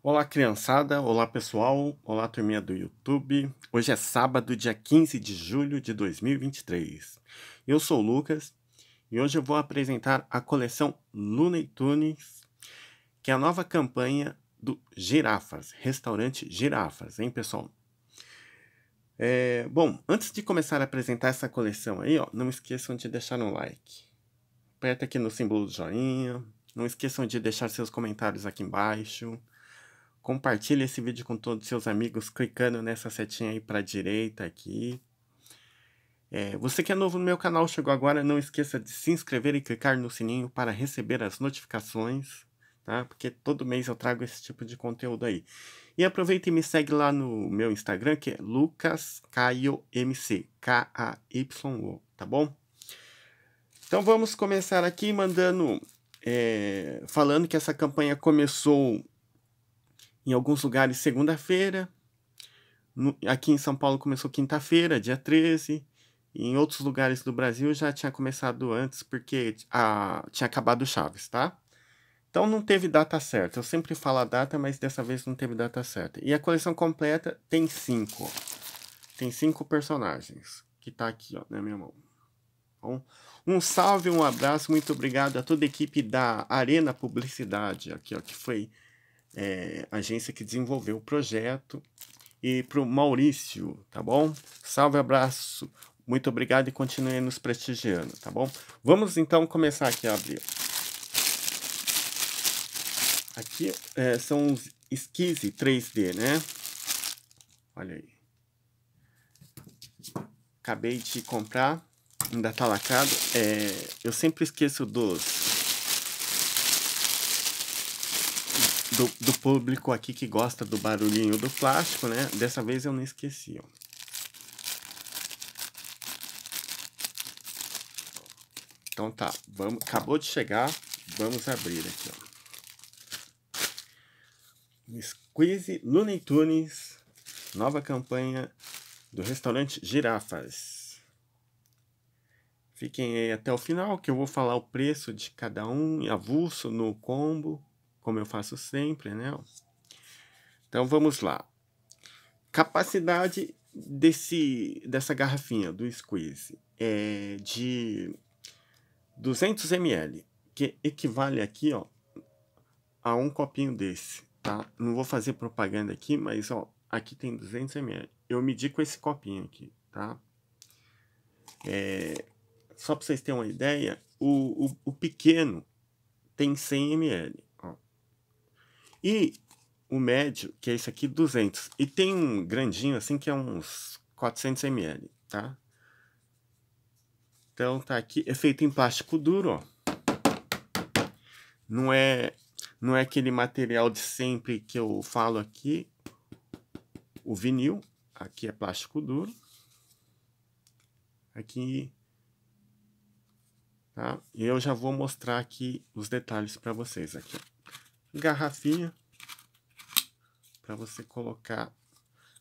Olá, criançada! Olá, pessoal! Olá, turminha do YouTube! Hoje é sábado, dia 15 de julho de 2023. Eu sou o Lucas e hoje eu vou apresentar a coleção Looney Tunes, que é a nova campanha do Girafas, restaurante Girafas, hein, pessoal? É, bom, antes de começar a apresentar essa coleção aí, ó, não esqueçam de deixar um like. Aperta aqui no símbolo do joinha. Não esqueçam de deixar seus comentários aqui embaixo. Compartilhe esse vídeo com todos os seus amigos clicando nessa setinha aí para direita aqui. É, você que é novo no meu canal, chegou agora, não esqueça de se inscrever e clicar no sininho para receber as notificações, tá? Porque todo mês eu trago esse tipo de conteúdo aí. E aproveita e me segue lá no meu Instagram, que é lucascaiomc, K-A-Y-O, tá bom? Então vamos começar aqui mandando, é, falando que essa campanha começou em alguns lugares segunda-feira. Aqui em São Paulo começou quinta-feira, dia 13. Em outros lugares do Brasil já tinha começado antes, porque a, tinha acabado o Chaves, tá? Então não teve data certa. Eu sempre falo a data, mas dessa vez não teve data certa. E a coleção completa tem cinco. Tem cinco personagens. Que tá aqui, ó, na minha mão. Bom, um salve, um abraço, muito obrigado a toda a equipe da Arena Publicidade, aqui, ó, que foi é, agência que desenvolveu o projeto. E para o Maurício, tá bom? Salve, abraço. Muito obrigado e continue nos prestigiando, tá bom? Vamos então começar aqui a abrir. Aqui é, são os esquise 3D, né? Olha aí. Acabei de comprar, ainda tá lacrado. É, eu sempre esqueço dos do, do público aqui que gosta do barulhinho do plástico, né? Dessa vez eu não esqueci, ó. Então tá, vamos, acabou de chegar, vamos abrir aqui, ó. Squeeze Looney Tunes, nova campanha do restaurante Girafas. Fiquem aí até o final que eu vou falar o preço de cada um avulso no combo como eu faço sempre, né? Então vamos lá. Capacidade desse dessa garrafinha do squeeze é de 200 ml, que equivale aqui, ó, a um copinho desse, tá? Não vou fazer propaganda aqui, mas ó, aqui tem 200 ml. Eu medi com esse copinho aqui, tá? É, só para vocês terem uma ideia, o, o, o pequeno tem 100 ml. E o médio, que é esse aqui, 200. E tem um grandinho assim que é uns 400 ml, tá? Então tá aqui, é feito em plástico duro, ó. Não é, não é aquele material de sempre que eu falo aqui, o vinil, aqui é plástico duro. Aqui, tá? E eu já vou mostrar aqui os detalhes para vocês aqui garrafinha para você colocar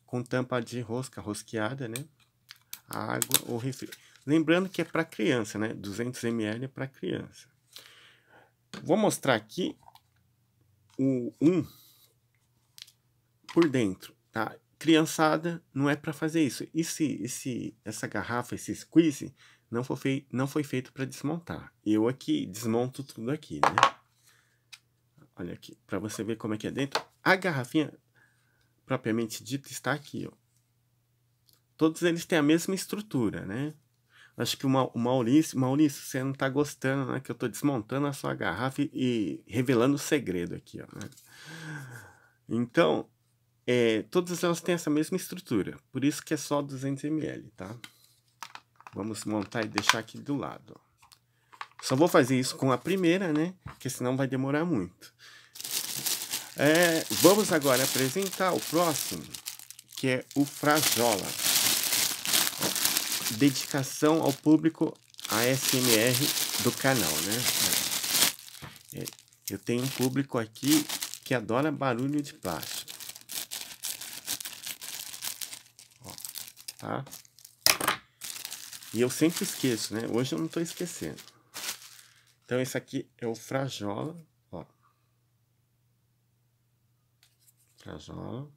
com tampa de rosca rosqueada, né? A água ou refri. Lembrando que é para criança, né? 200 ml é para criança. Vou mostrar aqui o 1 um por dentro, tá? Criançada não é para fazer isso. E se esse, essa garrafa, esse squeeze, não foi, feito, não foi feito para desmontar? Eu aqui desmonto tudo aqui, né? Olha aqui, para você ver como é que é dentro. A garrafinha propriamente dita está aqui, ó. Todos eles têm a mesma estrutura, né? Acho que o, Ma o Maurício, Maurício, você não está gostando, né? Que eu estou desmontando a sua garrafa e, e revelando o segredo aqui, ó. Né? Então, é, todas elas têm essa mesma estrutura, por isso que é só 200 ml, tá? Vamos montar e deixar aqui do lado. Só vou fazer isso com a primeira, né? Porque senão vai demorar muito. É, vamos agora apresentar o próximo, que é o Frajola. Dedicação ao público ASMR do canal, né? É, eu tenho um público aqui que adora barulho de plástico. Ó, tá? E eu sempre esqueço, né? Hoje eu não estou esquecendo. Então, esse aqui é o Frajola. Ó. Frajola.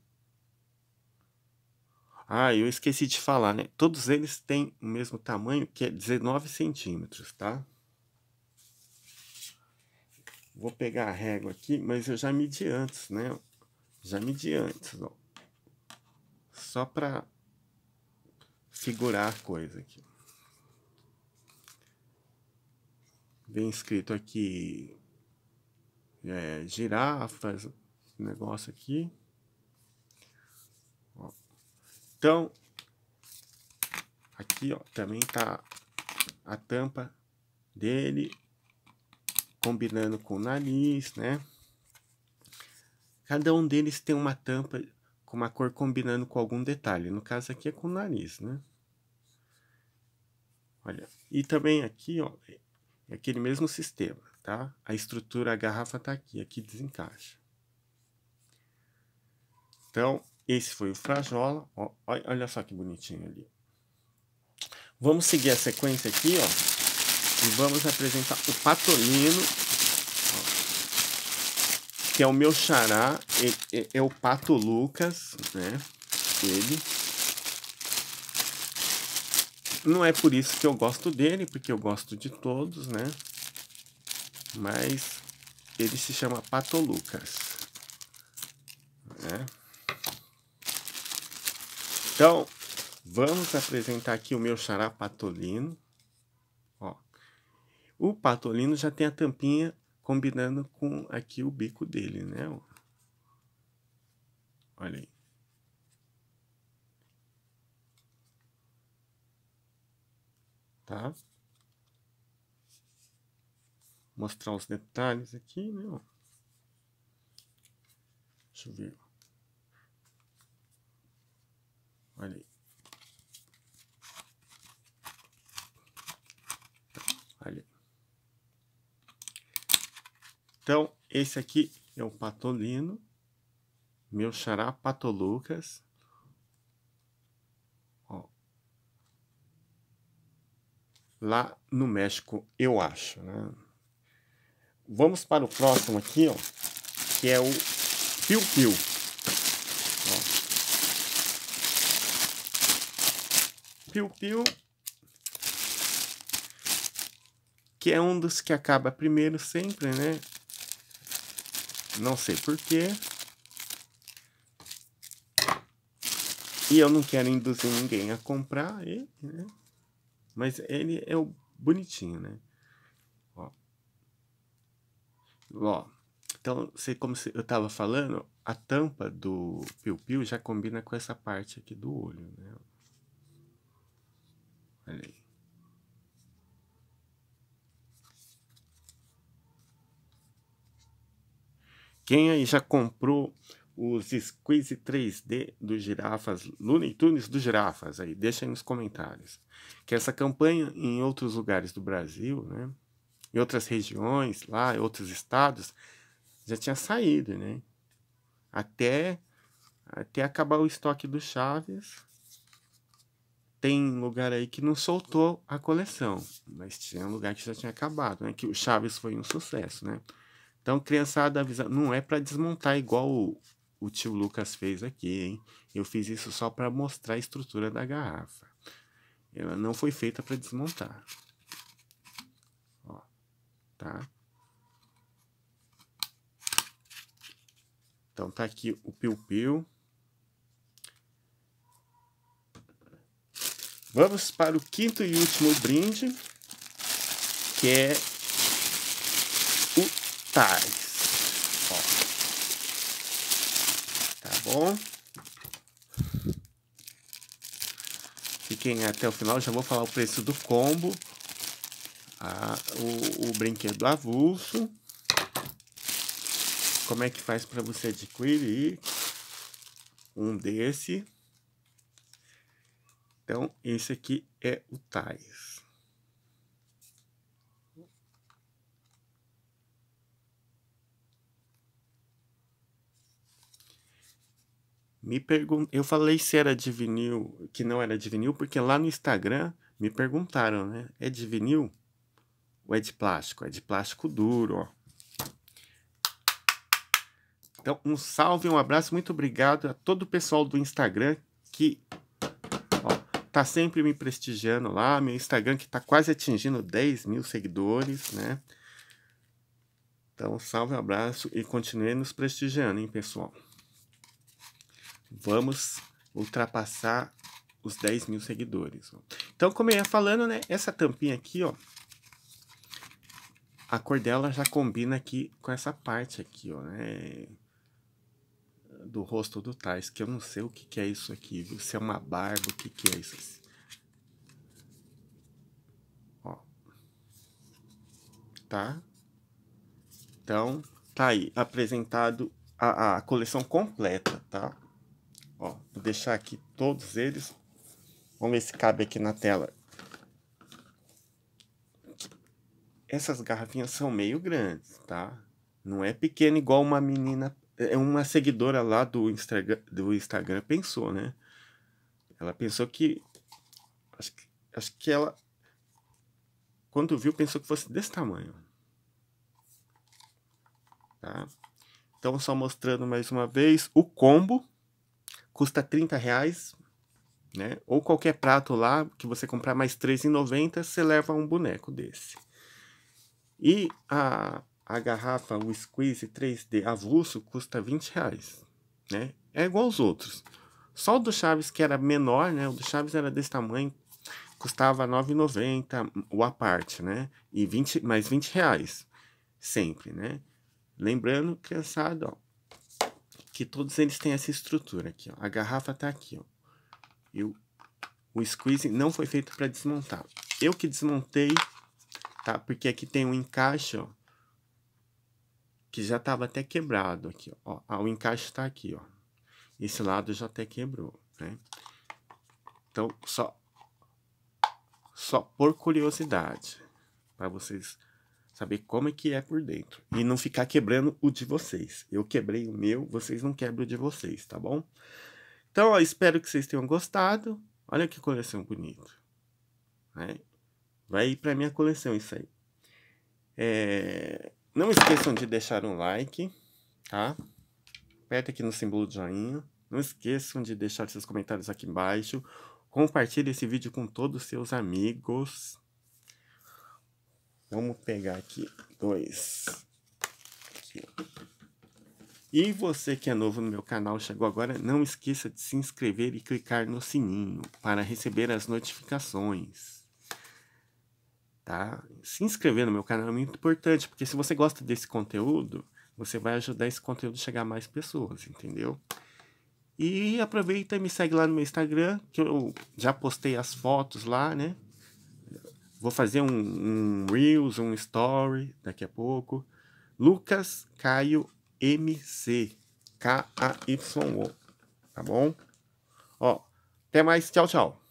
Ah, eu esqueci de falar, né? Todos eles têm o mesmo tamanho, que é 19 centímetros, tá? Vou pegar a régua aqui, mas eu já medi antes, né? Já medi antes, ó. Só para figurar a coisa aqui. vem escrito aqui é, girafas, negócio aqui. Ó. Então, aqui ó, também tá a tampa dele combinando com o nariz, né? Cada um deles tem uma tampa com uma cor combinando com algum detalhe. No caso aqui é com o nariz, né? Olha, e também aqui, ó, é aquele mesmo sistema, tá? A estrutura, a garrafa está aqui, aqui desencaixa. Então, esse foi o frajola. Ó, olha só que bonitinho ali. Vamos seguir a sequência aqui, ó. E vamos apresentar o patolino, ó, que é o meu xará, é, é, é o Pato Lucas, né? Ele. Não é por isso que eu gosto dele, porque eu gosto de todos, né? Mas ele se chama Pato Lucas. Né? Então, vamos apresentar aqui o meu xará patolino. Ó. O patolino já tem a tampinha combinando com aqui o bico dele, né? Olha aí. tá? Mostrar os detalhes aqui, né? Deixa eu ver. Olha aí. Olha. Então, esse aqui é o Patolino, meu xará Patolucas. lá no México, eu acho. Né? Vamos para o próximo aqui, ó, que é o Piu Piu. Ó. Piu Piu, que é um dos que acaba primeiro sempre, né? Não sei porquê. E eu não quero induzir ninguém a comprar ele, né? Mas ele é o bonitinho, né? Ó. Ó. Então, você, como eu tava falando, a tampa do piu-piu já combina com essa parte aqui do olho, né? Olha aí. Quem aí já comprou os squeeze 3D dos girafas, Looney Tunes dos girafas, aí, deixem nos comentários. Que essa campanha em outros lugares do Brasil, né, em outras regiões, lá, em outros estados, já tinha saído, né? Até, até acabar o estoque do Chaves, tem lugar aí que não soltou a coleção, mas tinha um lugar que já tinha acabado, né? Que o Chaves foi um sucesso, né? Então, criançada, avisa, não é para desmontar igual o tio Lucas fez aqui, hein? Eu fiz isso só para mostrar a estrutura da garrafa. Ela não foi feita para desmontar. Ó, tá? Então tá aqui o piu-piu. Vamos para o quinto e último brinde, que é o Tais. bom? Fiquem até o final, já vou falar o preço do combo, ah, o, o brinquedo avulso, como é que faz para você adquirir um desse. Então, esse aqui é o Tais. Me pergun eu falei se era de vinil, que não era de vinil, porque lá no Instagram me perguntaram, né? É de vinil ou é de plástico? É de plástico duro, ó. Então, um salve, um abraço, muito obrigado a todo o pessoal do Instagram que ó, tá sempre me prestigiando lá. Meu Instagram que tá quase atingindo 10 mil seguidores, né? Então, salve, um abraço e continue nos prestigiando, hein, pessoal? vamos ultrapassar os 10 mil seguidores. Então, como eu ia falando, né? Essa tampinha aqui, ó. A cor dela já combina aqui com essa parte aqui, ó, né? Do rosto do Tais, que eu não sei o que, que é isso aqui, viu? Se é uma barba, o que, que é isso Ó. Tá? Então, tá aí apresentado a, a coleção completa, tá? Ó, vou deixar aqui todos eles. Vamos ver se cabe aqui na tela. Essas garrafinhas são meio grandes, tá? Não é pequena igual uma menina, é uma seguidora lá do Instagram, do Instagram pensou, né? Ela pensou que acho, que acho que ela quando viu pensou que fosse desse tamanho. Tá? Então só mostrando mais uma vez o combo custa 30 reais, né? Ou qualquer prato lá que você comprar mais R$3,90, você leva um boneco desse. E a, a garrafa, o squeeze 3D avulso, custa 20 reais, né? É igual aos outros. Só o do Chaves, que era menor, né? O do Chaves era desse tamanho, custava 9,90 o a né? E 20, mais 20 reais, sempre, né? Lembrando, criançada, ó, que todos eles têm essa estrutura aqui. Ó. A garrafa está aqui. Ó. Eu, o squeeze não foi feito para desmontar. Eu que desmontei, tá? Porque aqui tem um encaixe, ó, que já estava até quebrado aqui. Ó. Ah, o encaixe está aqui, ó. Esse lado já até quebrou, né? Então, só, só por curiosidade, para vocês Saber como é que é por dentro. E não ficar quebrando o de vocês. Eu quebrei o meu, vocês não quebram o de vocês, tá bom? Então, ó, espero que vocês tenham gostado. Olha que coleção bonita. Né? Vai ir para minha coleção isso aí. É... Não esqueçam de deixar um like, tá? Aperta aqui no símbolo de joinha. Não esqueçam de deixar seus comentários aqui embaixo. Compartilhe esse vídeo com todos os seus amigos. Vamos pegar aqui dois. Aqui. E você que é novo no meu canal, chegou agora, não esqueça de se inscrever e clicar no sininho para receber as notificações. Tá? Se inscrever no meu canal é muito importante, porque se você gosta desse conteúdo, você vai ajudar esse conteúdo a chegar a mais pessoas, entendeu? E aproveita e me segue lá no meu Instagram, que eu já postei as fotos lá, né? Vou fazer um, um Reels, um Story daqui a pouco. Lucas Caio MC. K-A-Y-O. Tá bom? Ó, até mais. Tchau, tchau.